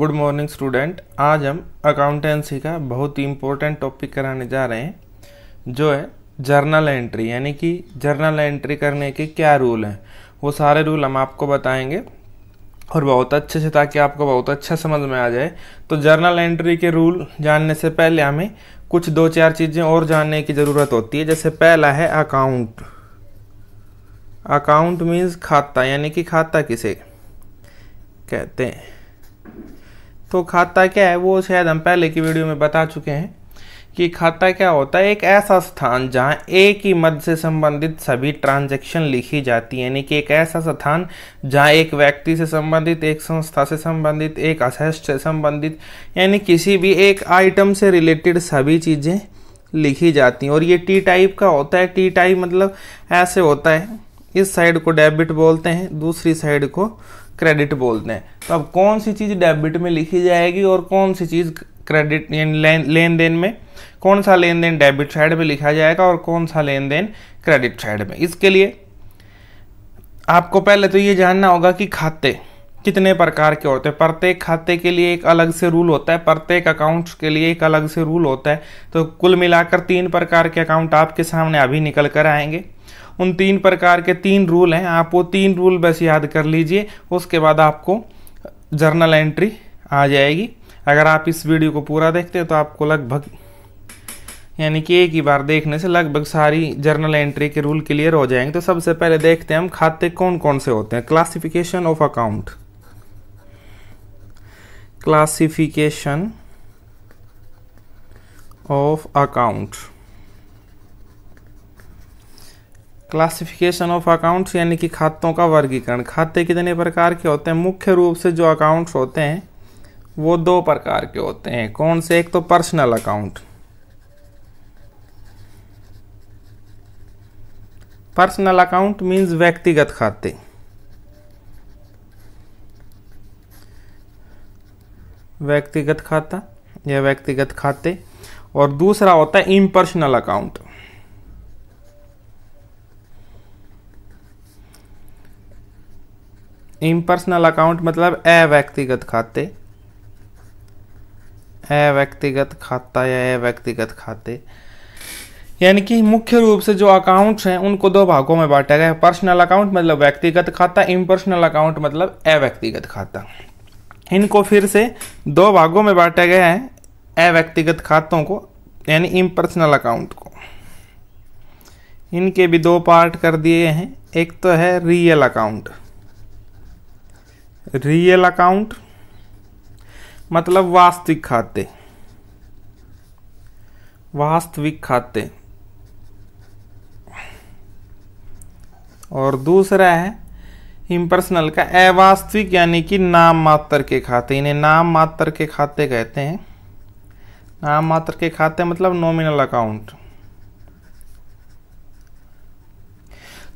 good morning student आज हम accountancy का बहुत ही इम्पोर्टेंट टॉपिक कराने जा रहे हैं जो है जर्नल एंट्री यानी कि जर्नल एंट्री करने के क्या रूल हैं वो सारे रूल हम आपको बताएंगे और बहुत अच्छे से ताकि आपको बहुत अच्छा समझ में आ जाए तो जर्नल एंट्री के रूल जानने से पहले हमें कुछ दो चार चीज़ें और जानने की ज़रूरत होती है जैसे पहला है अकाउंट अकाउंट मीन्स खाता यानी कि खाता किसे कहते हैं तो खाता क्या है वो शायद हम पहले की वीडियो में बता चुके हैं कि खाता क्या होता है एक ऐसा स्थान जहाँ एक ही मद से संबंधित सभी ट्रांजैक्शन लिखी जाती है यानी कि एक ऐसा स्थान जहाँ एक व्यक्ति से संबंधित एक संस्था से संबंधित एक असेस्ट से संबंधित यानी किसी भी एक आइटम से रिलेटेड सभी चीज़ें लिखी जाती हैं और ये टी टाइप का होता है टी टाइप मतलब ऐसे होता है इस साइड को डेबिट बोलते हैं दूसरी साइड को क्रेडिट बोलते हैं तो अब कौन सी चीज़ डेबिट में लिखी जाएगी और कौन सी चीज़ क्रेडिट लेन लेन देन में कौन सा लेन देन डेबिट साइड में लिखा जाएगा और कौन सा लेन देन क्रेडिट साइड में इसके लिए आपको पहले तो ये जानना होगा कि खाते कितने प्रकार के होते हैं प्रत्येक खाते के लिए एक अलग से रूल होता है प्रत्येक अकाउंट के लिए एक अलग से रूल होता है तो कुल मिलाकर तीन प्रकार के अकाउंट आपके सामने अभी निकल कर आएंगे उन तीन प्रकार के तीन रूल हैं आप वो तीन रूल बस याद कर लीजिए उसके बाद आपको जर्नल एंट्री आ जाएगी अगर आप इस वीडियो को पूरा देखते हैं तो आपको लगभग यानी कि एक ही बार देखने से लगभग सारी जर्नल एंट्री के रूल क्लियर हो जाएंगे तो सबसे पहले देखते हैं हम खाते कौन कौन से होते हैं classification of account classification of account classification of accounts यानी कि खातों का वर्गीकरण खाते कितने प्रकार के होते हैं मुख्य रूप से जो अकाउंट्स होते हैं वो दो प्रकार के होते हैं कौन से एक तो personal account personal account means व्यक्तिगत खाते व्यक्तिगत खाता या व्यक्तिगत खाते और दूसरा होता है इम्पर्सनल अकाउंट इम्पर्सनल अकाउंट मतलब अव्यक्तिगत खाते अव्यक्तिगत खाता या अव्यक्तिगत खाते यानी कि मुख्य रूप से जो अकाउंट्स हैं उनको दो भागों में बांटा गया है पर्सनल अकाउंट मतलब व्यक्तिगत खाता इम्पर्सनल अकाउंट मतलब अव्यक्तिगत खाता इनको फिर से दो भागों में बांटा गया है अव्यक्तिगत खातों को यानी इम्पर्सनल अकाउंट को इनके भी दो पार्ट कर दिए हैं एक तो है रियल अकाउंट रियल अकाउंट मतलब वास्तविक खाते वास्तविक खाते और दूसरा है इम्पर्सनल का अवास्तविक यानी कि नाम मात्र के खाते इन्हें नाम मात्र के खाते कहते हैं नाम मात्र के खाते मतलब नॉमिनल अकाउंट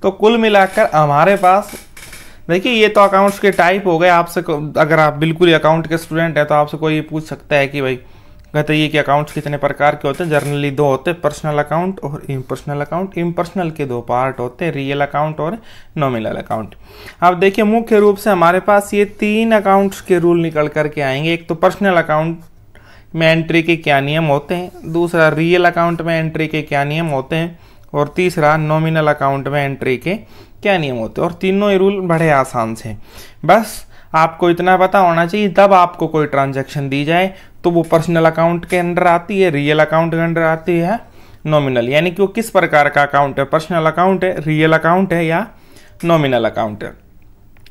तो कुल मिलाकर हमारे पास देखिए ये तो अकाउंट्स के टाइप हो गए आपसे अगर आप बिल्कुल ही अकाउंट के स्टूडेंट हैं तो आपसे कोई पूछ सकता है कि भाई बताइए कि अकाउंट्स कितने प्रकार के होते हैं जर्नली दो होते हैं पर्सनल अकाउंट और इम्पर्सनल अकाउंट इम्पर्सनल के दो पार्ट होते हैं रियल अकाउंट और नॉमिनल अकाउंट अब देखिए मुख्य रूप से हमारे पास ये तीन अकाउंट्स के रूल निकल करके आएंगे एक तो पर्सनल अकाउंट में एंट्री के क्या नियम होते हैं दूसरा रियल अकाउंट में एंट्री के क्या नियम होते हैं और तीसरा नॉमिनल अकाउंट में एंट्री के क्या नियम होते हैं और तीनों ही रूल बड़े आसान से बस आपको इतना पता होना चाहिए तब आपको कोई ट्रांजेक्शन दी जाए तो वो पर्सनल अकाउंट के अंडर आती है रियल अकाउंट के अंडर आती है नॉमिनल यानी कि वो किस प्रकार का अकाउंट है पर्सनल अकाउंट है रियल अकाउंट है या नॉमिनल अकाउंट है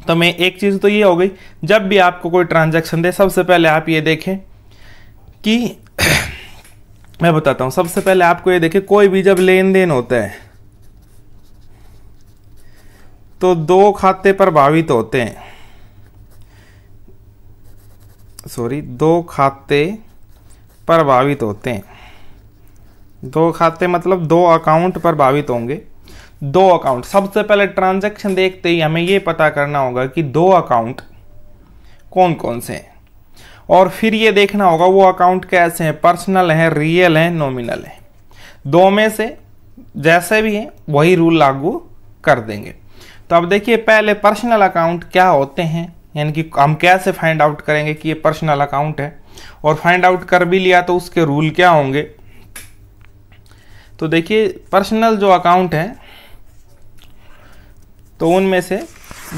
तो मैं एक चीज़ तो ये हो गई जब भी आपको कोई ट्रांजेक्शन दे सबसे पहले आप ये देखें कि मैं बताता हूँ सबसे पहले आपको ये देखें कोई भी जब लेन देन होता है तो दो खाते प्रभावित होते हैं सॉरी दो खाते प्रभावित होते हैं दो खाते मतलब दो अकाउंट प्रभावित होंगे दो अकाउंट सबसे पहले ट्रांजैक्शन देखते ही हमें यह पता करना होगा कि दो अकाउंट कौन कौन से हैं और फिर ये देखना होगा वो अकाउंट कैसे हैं पर्सनल हैं रियल हैं नॉमिनल हैं दो में से जैसे भी हैं वही रूल लागू कर देंगे तो अब देखिए पहले पर्सनल अकाउंट क्या होते हैं यानी कि हम कैसे फाइंड आउट करेंगे कि ये पर्सनल अकाउंट है और फाइंड आउट कर भी लिया तो उसके रूल क्या होंगे तो देखिए पर्सनल जो अकाउंट है तो उनमें से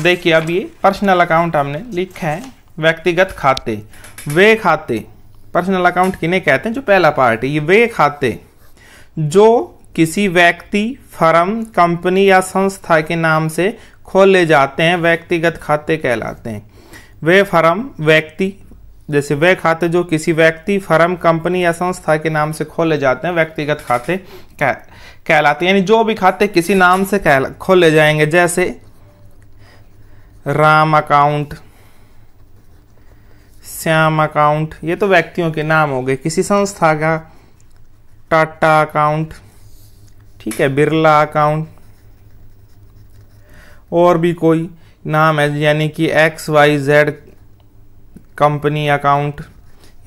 देखिए अब ये पर्सनल अकाउंट हमने लिखा है व्यक्तिगत खाते वे खाते पर्सनल अकाउंट किन्हें कहते हैं जो पहला पार्ट है ये वे खाते जो किसी व्यक्ति फर्म कंपनी या संस्था के नाम से खोले जाते हैं व्यक्तिगत खाते कहलाते हैं वे फर्म व्यक्ति जैसे वे खाते जो किसी व्यक्ति फर्म कंपनी या संस्था के नाम से खोले जाते हैं व्यक्तिगत खाते कह कहलाते हैं यानी जो भी खाते किसी नाम से कहला खोले जाएंगे जैसे राम अकाउंट श्याम अकाउंट ये तो व्यक्तियों के नाम हो गए किसी संस्था का टाटा अकाउंट ठीक है बिरला अकाउंट और भी कोई नाम है यानी कि X Y Z company account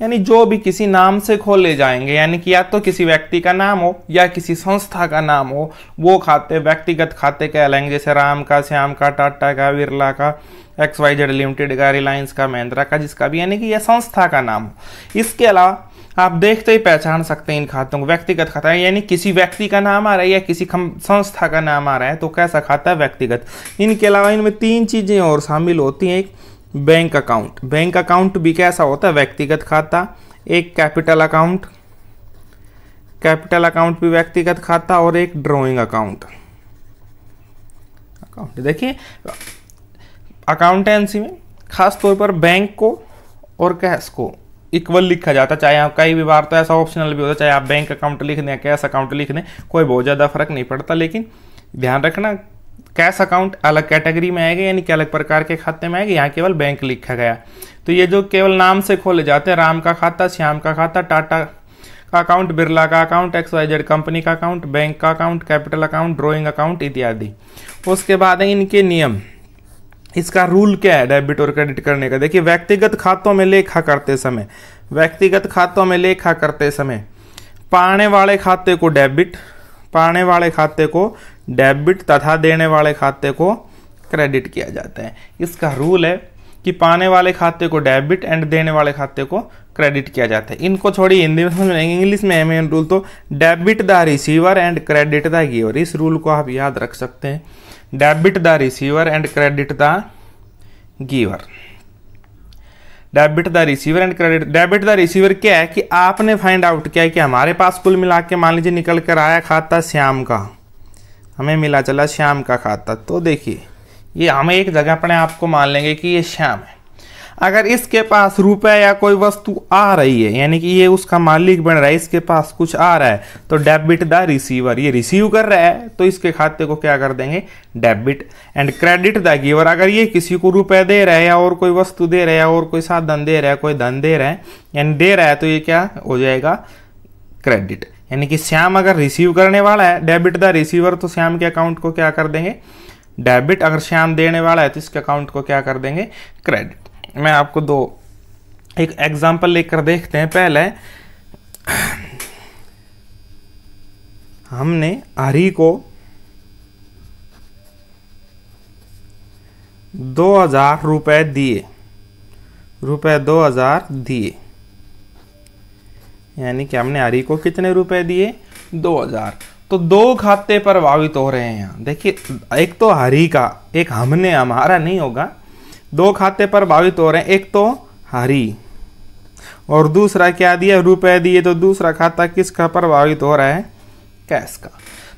यानी जो भी किसी नाम से खोले जाएंगे यानी कि या तो किसी व्यक्ति का नाम हो या किसी संस्था का नाम हो वो खाते व्यक्तिगत खाते कहलाएंगे जैसे राम का श्याम का टाटा का बिरला का एक्स वाई जेड लिमिटेड का रिलायंस का महिंद्रा का जिसका भी यानी कि यह संस्था का नाम हो इसके अलावा आप देखते ही पहचान सकते हैं इन खातों को व्यक्तिगत खाता है यानी किसी व्यक्ति का नाम आ रहा है या किसी संस्था का नाम आ रहा है तो कैसा खाता है व्यक्तिगत इनके अलावा इनमें तीन चीज़ें और शामिल होती हैं एक बैंक अकाउंट बैंक अकाउंट भी कैसा होता है व्यक्तिगत खाता एक कैपिटल अकाउंट कैपिटल अकाउंट भी व्यक्तिगत खाता और एक ड्रॉइंग अकाउंट अकाउंट देखिए अकाउंटेंसी में खासतौर पर बैंक को और कैश को इक्वल लिखा जाता है चाहे आप कई भी बार तो ऐसा ऑप्शनल भी होता है चाहे आप बैंक अकाउंट लिख दें कैश अकाउंट लिख दें कोई बहुत ज़्यादा फर्क नहीं पड़ता लेकिन ध्यान रखना कैश अकाउंट अलग कैटेगरी में आएगा यानी कि अलग प्रकार के खाते में आएगा यहाँ केवल बैंक लिखा गया तो ये जो केवल नाम से खोले जाते हैं राम का खाता श्याम का खाता टाटा का अकाउंट बिरला का account X Y Z company का अकाउंट बैंक का account capital account drawing account इत्यादि उसके बाद है इनके नियम इसका रूल क्या है डेबिट और क्रेडिट करने का देखिए व्यक्तिगत खातों में लेखा करते समय व्यक्तिगत खातों में लेखा करते समय पाने वाले खाते को डेबिट पाने वाले खाते को डेबिट तथा देने वाले खाते को क्रेडिट किया जाता है इसका रूल है कि पाने वाले खाते को डेबिट एंड देने वाले खाते को क्रेडिट किया जाता है इनको छोड़िए हिंदी में समझ लेंगे इंग्लिश में मेन रूल तो debit the receiver and credit the giver इस रूल को आप याद रख सकते हैं debit the receiver and credit the giver debit the receiver and credit debit the receiver क्या है कि आपने फाइंड आउट किया है कि हमारे पास कुल मिला के मान लीजिए निकल कर आया खाता श्याम का हमें मिला चला श्याम का खाता तो देखिए ये हमें एक जगह पर आपको मान लेंगे कि ये श्याम है अगर इसके पास रुपए या कोई वस्तु आ रही है यानी कि ये उसका मालिक बन रहा है इसके पास कुछ आ रहा है तो डेबिट द रिसीवर ये रिसीव कर रहा है तो इसके खाते को क्या कर देंगे debit and credit the giver अगर ये किसी को रुपए दे रहा है या और कोई वस्तु दे रहा है और कोई साधन दे रहा है कोई धन दे रहा है यानी दे रहा है तो ये क्या हो जाएगा क्रेडिट यानी कि श्याम अगर रिसीव करने वाला है डेबिट द रिसीवर तो श्याम के अकाउंट को क्या कर देंगे डेबिट अगर श्याम देने वाला है तो इसके अकाउंट को क्या कर देंगे क्रेडिट मैं आपको दो एक एग्जाम्पल लेकर देखते हैं पहले हमने हरी को 2000 रुपए दिए रुपए 2000 दिए यानी कि हमने हरी को कितने रुपए दिए 2000 तो दो खाते प्रभावित हो रहे हैं देखिए एक तो हरी का एक हमने हमारा नहीं होगा दो खाते प्रभावित हो रहे हैं एक तो हरी और दूसरा क्या दिया रुपए दिए तो दूसरा खाता किसका प्रभावित हो रहा है कैश का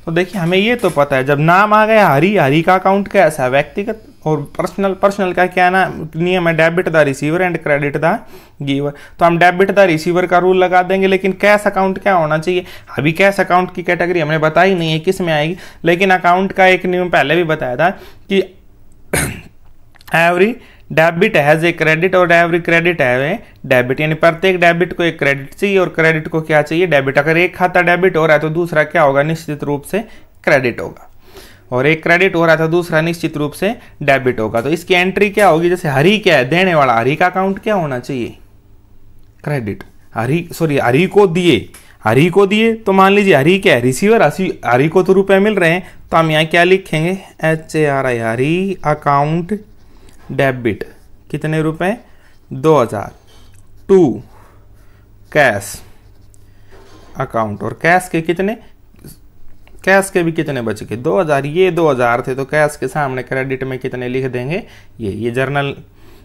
तो देखिए हमें ये तो पता है जब नाम आ गया हरी हरी का अकाउंट कैश है व्यक्तिगत और पर्सनल पर्सनल का क्या ना नियम है debit the receiver and credit the giver तो हम डेबिट द रिसीवर का रूल लगा देंगे लेकिन कैश अकाउंट क्या होना चाहिए अभी कैश अकाउंट की कैटेगरी हमने बताई नहीं है किस में आएगी लेकिन अकाउंट का एक नियम पहले भी बताया था कि every debit has a credit और every credit has a debit यानी प्रत्येक डेबिट को एक क्रेडिट चाहिए और क्रेडिट को क्या चाहिए डेबिट अगर एक खाता डेबिट हो रहा है तो दूसरा क्या होगा निश्चित रूप से क्रेडिट होगा और एक क्रेडिट हो रहा था दूसरा निश्चित रूप से डेबिट होगा तो इसकी एंट्री क्या होगी जैसे हरी क्या है देने वाला हरी का अकाउंट क्या होना चाहिए क्रेडिट हरी सॉरी हरी को दिए हरी को दिए तो मान लीजिए हरी क्या है रिसीवर हरी को तो रुपए मिल रहे हैं तो हम यहाँ क्या लिखेंगे H A R I Hari account debit कितने रुपए दो हजार टू कैश अकाउंट और कैश के कितने कैश के भी कितने बच गए 2000 ये 2000 थे तो कैश के सामने क्रेडिट में कितने लिख देंगे ये ये जर्नल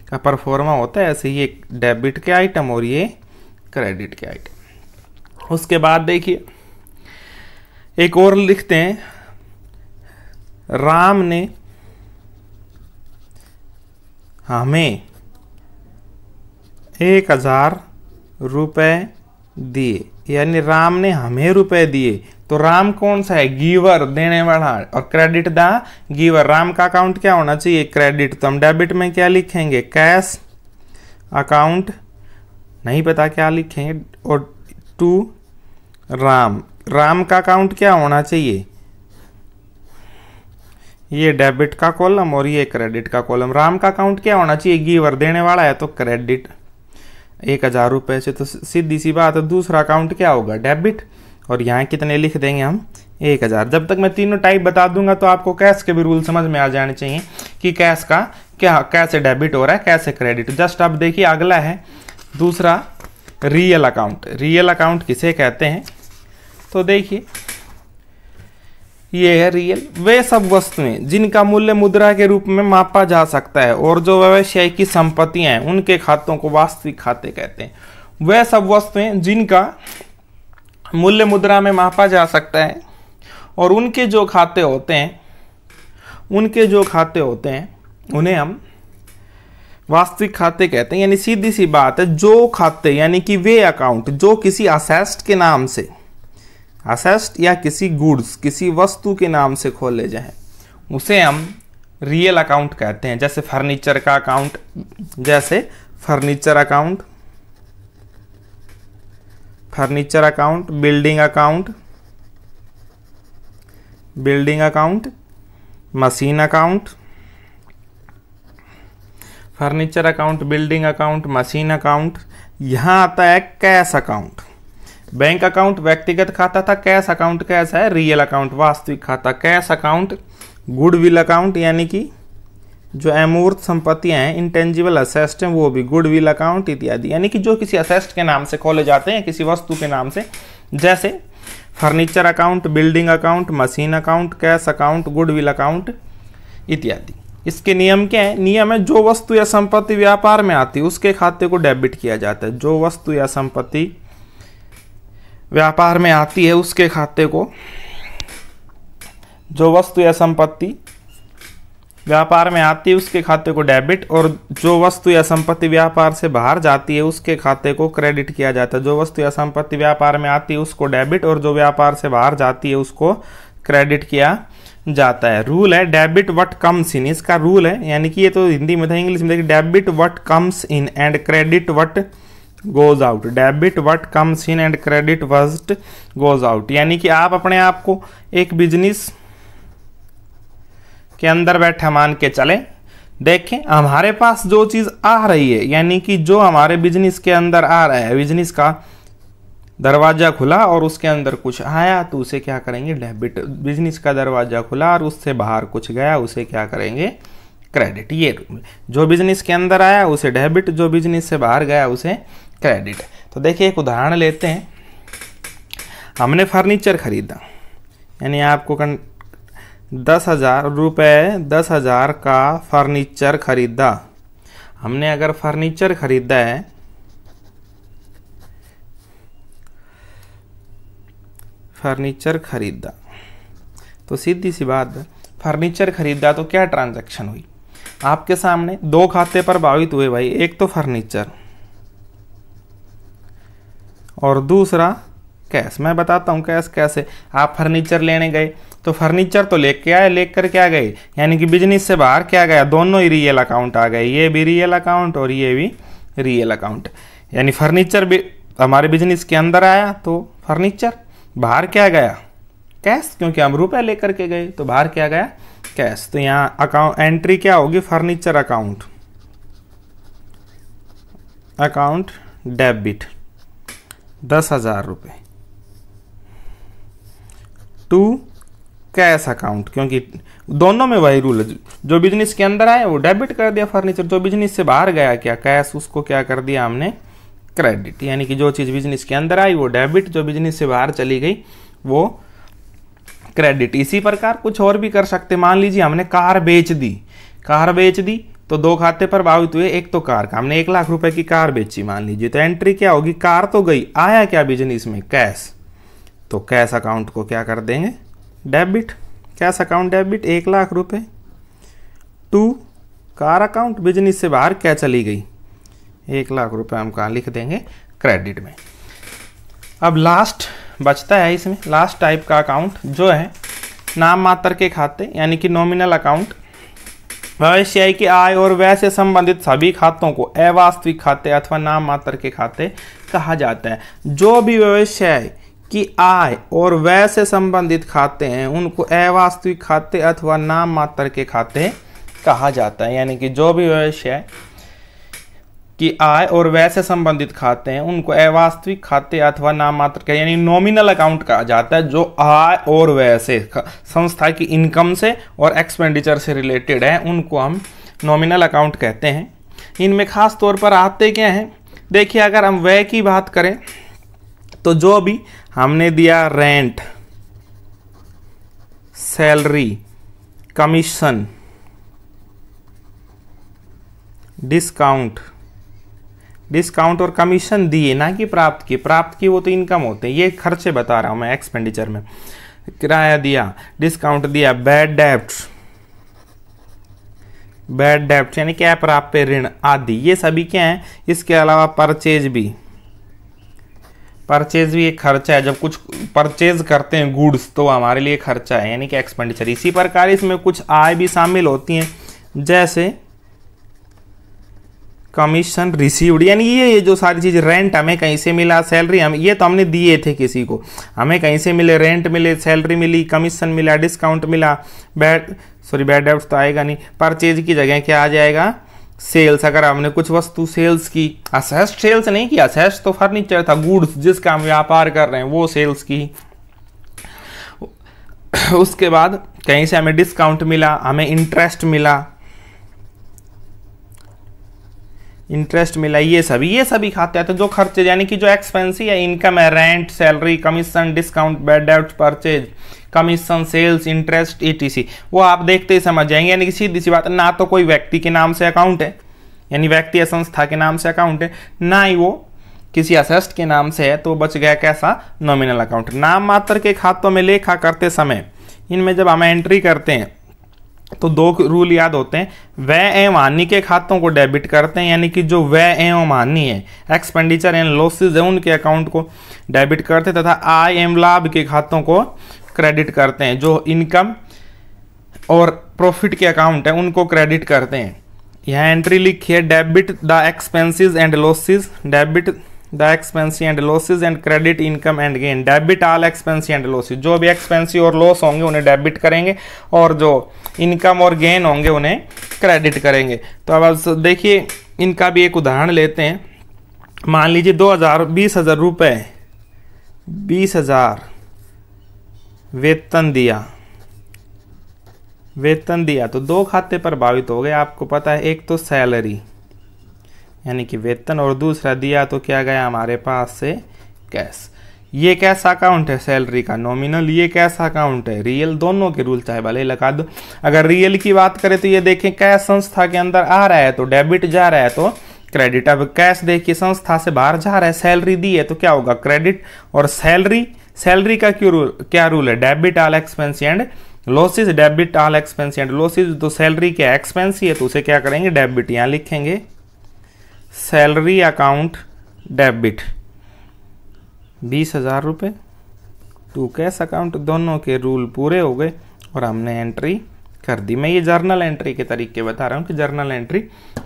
का परफॉर्मा होता है ऐसे ये डेबिट के आइटम और ये क्रेडिट के आइटम उसके बाद देखिए एक और लिखते हैं राम ने हमें एक हजार रुपये दिए यानी राम ने हमें रुपए दिए तो राम कौन सा है गीवर देने वाला और क्रेडिट द गिवर राम का अकाउंट क्या होना चाहिए क्रेडिट तो हम डेबिट में क्या लिखेंगे कैश अकाउंट नहीं पता क्या लिखेंगे और टू राम राम का अकाउंट क्या होना चाहिए ये डेबिट का कॉलम और ये क्रेडिट का कॉलम राम का अकाउंट क्या होना चाहिए गीवर देने वाला है तो क्रेडिट एक हज़ार रुपये से तो सीधी सी बात है दूसरा अकाउंट क्या होगा डेबिट और यहाँ कितने लिख देंगे हम एक हज़ार जब तक मैं तीनों टाइप बता दूंगा तो आपको कैश के भी रूल समझ में आ जाने चाहिए कि कैश का क्या कैसे डेबिट हो रहा है कैसे क्रेडिट जस्ट आप देखिए अगला है दूसरा रियल अकाउंट रियल अकाउंट किसे कहते हैं तो देखिए ये है रियल वे सब वस्तुएं जिनका मूल्य मुद्रा के रूप में मापा जा सकता है और जो व्यवसाय की संपत्तियां हैं उनके खातों को वास्तविक खाते कहते हैं वे सब वस्तुएं जिनका मूल्य मुद्रा में मापा जा सकता है और उनके जो खाते होते हैं उनके जो खाते होते हैं उन्हें हम वास्तविक खाते कहते हैं यानी सीधी सी बात है जो खाते यानी कि वे अकाउंट जो किसी असेस्ट के नाम से असेस्ट या किसी गुड्स किसी वस्तु के नाम से खोले जाएं उसे हम रियल अकाउंट कहते हैं जैसे फर्नीचर का अकाउंट जैसे furniture account furniture account building account building account machine account furniture account building account machine account यहां आता है कैश अकाउंट बैंक अकाउंट व्यक्तिगत खाता था कैश अकाउंट कैश है रियल अकाउंट वास्तविक खाता कैश अकाउंट गुडविल अकाउंट यानी कि जो अमूर्त संपत्तियां हैं इंटेंजिबल असेस्ट हैं वो भी गुडविल अकाउंट इत्यादि यानी कि जो किसी असेस्ट के नाम से खोले जाते हैं किसी वस्तु के नाम से जैसे furniture account building account machine account cash account goodwill account इत्यादि इसके नियम क्या है नियम है जो वस्तु या संपत्ति व्यापार में आती है उसके खाते को डेबिट किया जाता है जो वस्तु या संपत्ति व्यापार में आती है उसके खाते को जो वस्तु या संपत्ति व्यापार में आती है उसके खाते को डेबिट और जो वस्तु या संपत्ति व्यापार से बाहर जाती है उसके खाते को क्रेडिट किया जाता है जो वस्तु या संपत्ति व्यापार में आती है उसको डेबिट और जो व्यापार से बाहर जाती है उसको क्रेडिट किया जाता है रूल है डेबिट वट कम्स इन इसका रूल है यानी कि ये तो हिंदी में था इंग्लिश में देखिए debit what comes in and credit what goes out debit what comes in and credit what goes out यानी कि आप अपने आप को एक बिजनेस के अंदर बैठे मान के चले देखें हमारे पास जो चीज़ आ रही है यानी कि जो हमारे बिजनेस के अंदर आ रहा है बिजनेस का दरवाज़ा खुला और उसके अंदर कुछ आया तो उसे क्या करेंगे डेबिट बिजनेस का दरवाज़ा खुला और उससे बाहर कुछ गया उसे क्या करेंगे क्रेडिट ये जो बिजनेस के अंदर आया उसे डेबिट जो बिजनेस से बाहर गया उसे क्रेडिट तो देखिए एक उदाहरण लेते हैं हमने फर्नीचर खरीदा यानी आपको कन, दस हज़ार रुपये दस हज़ार का फर्नीचर खरीदा हमने अगर फर्नीचर खरीदा है फर्नीचर खरीदा तो सीधी सी बात है फर्नीचर खरीदा तो क्या ट्रांजैक्शन हुई आपके सामने दो खाते प्रभावित हुए भाई एक तो फर्नीचर और दूसरा कैश मैं बताता हूँ कैश कैसे आप फर्नीचर लेने गए तो फर्नीचर तो लेके आए ले लेकर क्या गए यानी कि बिजनेस से बाहर क्या गया दोनों ही रियल अकाउंट आ गए ये भी रियल अकाउंट और ये भी रियल अकाउंट यानी फर्नीचर भी हमारे बिजनेस के अंदर आया तो फर्नीचर बाहर क्या गया कैश क्योंकि हम रुपये लेकर के गए तो बाहर क्या गया कैश तो यहाँ अकाउंट एंट्री क्या होगी फर्नीचर अकाउंट अकाउंट डेबिट दस हज़ार रुपये टू कैश अकाउंट क्योंकि दोनों में वही रूल है जो बिजनेस के अंदर आया वो डेबिट कर दिया फर्नीचर जो बिजनेस से बाहर गया क्या कैश उसको क्या कर दिया हमने क्रेडिट यानी कि जो चीज़ बिजनेस के अंदर आई वो डेबिट जो बिजनेस से बाहर चली गई वो क्रेडिट इसी प्रकार कुछ और भी कर सकते मान लीजिए हमने कार बेच दी कार बेच दी तो दो खाते प्रभावित हुए एक तो कार का हमने एक लाख रुपए की कार बेची मान लीजिए तो एंट्री क्या होगी कार तो गई आया क्या बिजनेस में कैश तो कैश अकाउंट को क्या कर देंगे डेबिट कैश अकाउंट डेबिट एक लाख रुपए टू कार अकाउंट बिजनेस से बाहर क्या चली गई एक लाख रुपए हम कहाँ लिख देंगे क्रेडिट में अब लास्ट बचता है इसमें लास्ट टाइप का अकाउंट जो है नाम मात्र के खाते यानी कि नॉमिनल अकाउंट भविष्य की आय और व्यय से संबंधित सभी खातों को अवास्तविक खाते अथवा नाम मात्र के खाते कहा जाता है जो भी व्यवसाय की आय और व्यय से संबंधित खाते हैं उनको अवास्तविक खाते अथवा नाम मात्र के खाते कहा जाता है यानी कि जो भी व्यवसाय कि आय और व्यय से संबंधित खाते हैं उनको अवास्तविक खाते अथवा नामात्र कहे यानी नॉमिनल अकाउंट कहा जाता है जो आय और व्यय से संस्था की इनकम से और एक्सपेंडिचर से रिलेटेड है उनको हम नॉमिनल अकाउंट कहते हैं इनमें खास तौर पर आते क्या हैं देखिए अगर हम व्यय की बात करें तो जो भी हमने दिया rent salary commission discount discount और कमीशन दिए ना कि प्राप्त किए प्राप्त किए वो तो इनकम होते हैं ये खर्चे बता रहा हूँ मैं एक्सपेंडिचर में किराया दिया डिस्काउंट दिया बैड डेप्ट बैड डेप्ट यानी क्या प्राप्य ऋण आदि ये सभी क्या हैं इसके अलावा परचेज भी परचेज भी एक खर्चा है जब कुछ परचेज करते हैं गुड्स तो हमारे लिए खर्चा है यानी कि एक्सपेंडिचर इसी प्रकार इसमें कुछ आय भी शामिल होती हैं जैसे कमीशन रिसीव्ड यानी ये जो सारी चीज़ रेंट हमें कहीं से मिला सैलरी हम ये तो हमने दिए थे किसी को हमें कहीं से मिले रेंट मिले सैलरी मिली कमीशन मिला डिस्काउंट मिला बैड सॉरी बैड डेब्ट तो आएगा नहीं परचेज की जगह क्या आ जाएगा सेल्स अगर हमने कुछ वस्तु सेल्स की असेस्ट सेल्स नहीं की असेस्ट तो फर्नीचर था गुड्स जिसका हम व्यापार कर रहे हैं वो सेल्स की उसके बाद कहीं से हमें डिस्काउंट मिला हमें इंटरेस्ट मिला इंटरेस्ट मिला ये सभी ये सभी खाते आते हैं तो जो खर्चे यानी कि जो एक्सपेंसिव है इनकम है rent salary commission discount bad debt purchase commission sales interest etc वो आप देखते ही समझ जाएंगे यानी कि सीधी सी बात ना तो कोई व्यक्ति के नाम से अकाउंट है यानी व्यक्ति या संस्था के नाम से अकाउंट है ना ही वो किसी असेस्ट के नाम से है तो बच गया कैसा नॉमिनल अकाउंट नाम मात्र के खातों में लेखा करते समय इनमें जब हम एंट्री करते हैं तो दो रूल याद होते हैं वे एवं हानि के खातों को डेबिट करते हैं यानी कि जो वे एवं हानि है एक्सपेंडिचर एंड लॉसेज है उनके अकाउंट को डेबिट करते हैं तथा आय एवं लाभ के खातों को क्रेडिट करते हैं जो इनकम और प्रॉफिट के अकाउंट है उनको क्रेडिट करते हैं यह एंट्री लिखी है debit the expenses and losses debit the expenses and losses and credit income and gain debit all expenses and losses जो भी एक्सपेंसी और लॉस होंगे उन्हें डेबिट करेंगे और जो इनकम और गेन होंगे उन्हें क्रेडिट करेंगे तो अब देखिए इनका भी एक उदाहरण लेते हैं मान लीजिए दो हज़ार बीस हज़ार रुपये बीस हज़ार वेतन दिया वेतन दिया तो दो खाते प्रभावित हो गए आपको पता है एक तो सैलरी यानी कि वेतन और दूसरा दिया तो क्या गया हमारे पास से कैश ये कैसा अकाउंट है सैलरी का नॉमिनल ये कैसा अकाउंट है रियल दोनों के रूल चाहे भले लगा दो अगर रियल की बात करें तो ये देखें कैश संस्था के अंदर आ रहा है तो डेबिट जा रहा है तो क्रेडिट अब कैश देखिए संस्था से बाहर जा रहा है सैलरी दी है तो क्या होगा क्रेडिट और सैलरी सैलरी का क्यों रूल क्या रूल है debit all expense and losses debit all expense and losses तो सैलरी क्या एक्सपेंस ही है तो उसे क्या करेंगे डेबिट यहाँ लिखेंगे सैलरी अकाउंट डेबिट बीस हज़ार रुपये टू कैश अकाउंट दोनों के रूल पूरे हो गए और हमने एंट्री कर दी मैं ये जर्नल एंट्री के तरीके बता रहा हूँ कि जर्नल एंट्री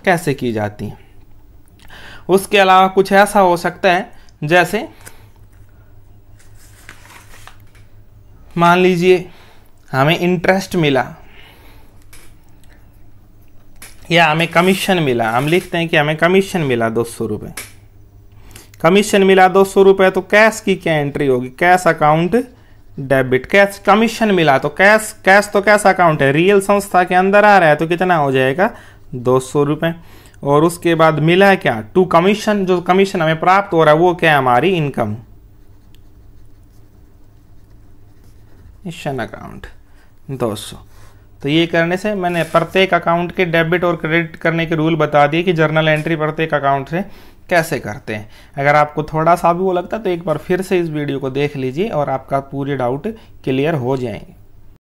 कैसे की जाती है उसके अलावा कुछ ऐसा हो सकता है जैसे मान लीजिए हमें इंटरेस्ट मिला या हमें कमीशन मिला हम लिखते हैं कि हमें कमीशन मिला दो सौ रुपये कमीशन मिला दो सौ रुपये तो कैश की क्या एंट्री होगी cash account debit cash commission मिला तो कैश कैश तो कैश अकाउंट है रियल संस्था के अंदर आ रहा है तो कितना हो जाएगा दो सौ रुपये और उसके बाद मिला क्या टू कमीशन जो कमीशन हमें प्राप्त हो रहा है वो क्या है हमारी इनकम कमीशन अकाउंट दो सौ तो ये करने से मैंने प्रत्येक अकाउंट के डेबिट और क्रेडिट करने के रूल बता दिए कि जर्नल एंट्री प्रत्येक अकाउंट से कैसे करते हैं अगर आपको थोड़ा सा भी वो लगता है तो एक बार फिर से इस वीडियो को देख लीजिए और आपका पूरे डाउट क्लियर हो जाएंगे